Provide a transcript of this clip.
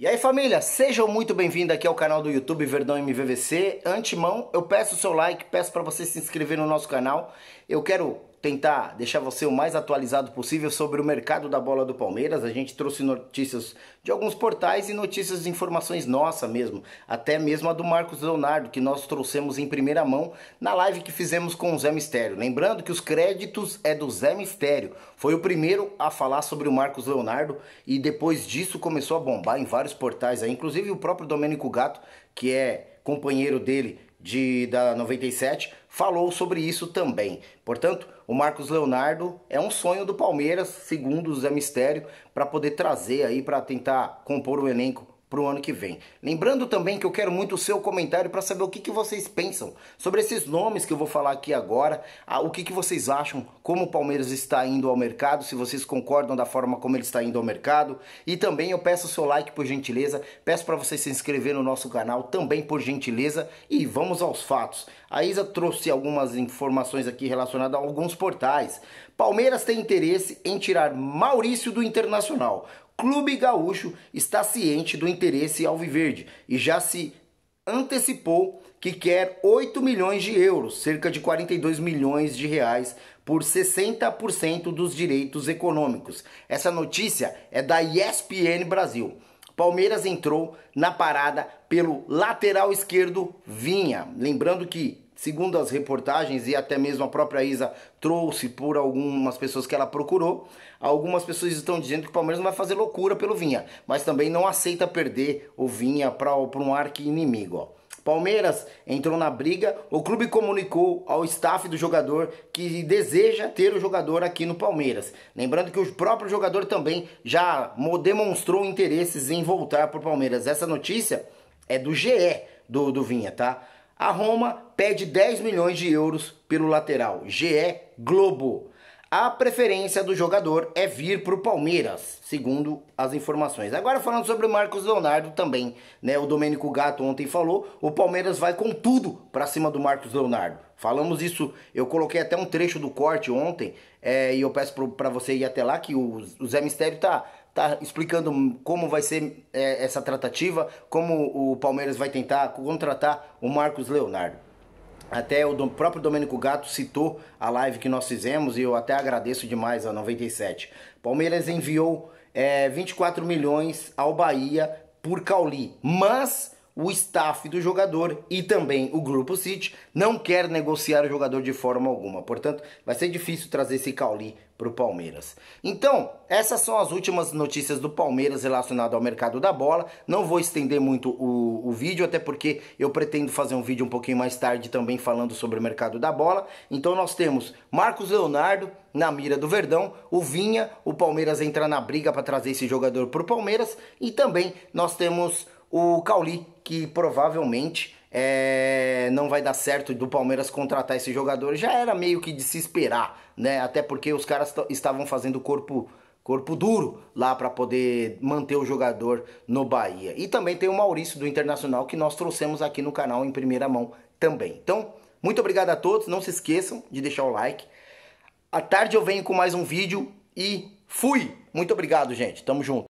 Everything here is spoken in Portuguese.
E aí família, sejam muito bem-vindos aqui ao canal do YouTube Verdão MVVC. Antemão, eu peço o seu like, peço para você se inscrever no nosso canal. Eu quero tentar deixar você o mais atualizado possível sobre o mercado da bola do Palmeiras. A gente trouxe notícias de alguns portais e notícias de informações nossa mesmo, até mesmo a do Marcos Leonardo, que nós trouxemos em primeira mão na live que fizemos com o Zé Mistério. Lembrando que os créditos é do Zé Mistério. Foi o primeiro a falar sobre o Marcos Leonardo e depois disso começou a bombar em vários portais aí, inclusive o próprio Domênico Gato, que é companheiro dele de da 97, falou sobre isso também. Portanto, o Marcos Leonardo é um sonho do Palmeiras, segundo o Zé Mistério, para poder trazer aí para tentar compor o elenco para o ano que vem. Lembrando também que eu quero muito o seu comentário para saber o que, que vocês pensam sobre esses nomes que eu vou falar aqui agora, a, o que, que vocês acham, como o Palmeiras está indo ao mercado, se vocês concordam da forma como ele está indo ao mercado. E também eu peço o seu like por gentileza, peço para você se inscrever no nosso canal também por gentileza e vamos aos fatos. A Isa trouxe algumas informações aqui relacionadas a alguns portais. Palmeiras tem interesse em tirar Maurício do Internacional. Clube Gaúcho está ciente do interesse alviverde e já se antecipou que quer 8 milhões de euros, cerca de 42 milhões de reais, por 60% dos direitos econômicos. Essa notícia é da ESPN Brasil. Palmeiras entrou na parada pelo lateral esquerdo Vinha. Lembrando que segundo as reportagens e até mesmo a própria Isa trouxe por algumas pessoas que ela procurou, algumas pessoas estão dizendo que o Palmeiras não vai fazer loucura pelo Vinha, mas também não aceita perder o Vinha para um arque inimigo ó. Palmeiras entrou na briga. O clube comunicou ao staff do jogador que deseja ter o jogador aqui no Palmeiras. Lembrando que o próprio jogador também já demonstrou interesses em voltar para o Palmeiras. Essa notícia é do GE do, do Vinha, tá? A Roma pede 10 milhões de euros pelo lateral. GE Globo. A preferência do jogador é vir para o Palmeiras, segundo as informações. Agora falando sobre o Marcos Leonardo também, né? O Domênico Gato ontem falou, o Palmeiras vai com tudo para cima do Marcos Leonardo. Falamos isso, eu coloquei até um trecho do corte ontem, é, e eu peço para você ir até lá que o, o Zé Mistério tá tá explicando como vai ser é, essa tratativa, como o Palmeiras vai tentar contratar o Marcos Leonardo. Até o próprio Domênico Gato citou a live que nós fizemos e eu até agradeço demais a 97. Palmeiras enviou é, eh, 24 milhões ao Bahia por Cauli, mas o staff do jogador e também o Grupo City não quer negociar o jogador de forma alguma. Portanto, vai ser difícil trazer esse Cauli para o Palmeiras. Então, essas são as últimas notícias do Palmeiras relacionado ao mercado da bola. Não vou estender muito o, o vídeo, até porque eu pretendo fazer um vídeo um pouquinho mais tarde também falando sobre o mercado da bola. Então nós temos Marcos Leonardo na mira do Verdão, o Vinha, o Palmeiras entra na briga para trazer esse jogador para o Palmeiras e também nós temos o Cauli, que provavelmente é, não vai dar certo do Palmeiras contratar esse jogador, já era meio que de se esperar, né? Até porque os caras estavam fazendo corpo corpo duro lá para poder manter o jogador no Bahia. E também tem o Maurício do Internacional que nós trouxemos aqui no canal em primeira mão também. Então, muito obrigado a todos, não se esqueçam de deixar o like. À tarde eu venho com mais um vídeo e fui. Muito obrigado, gente. Tamo junto.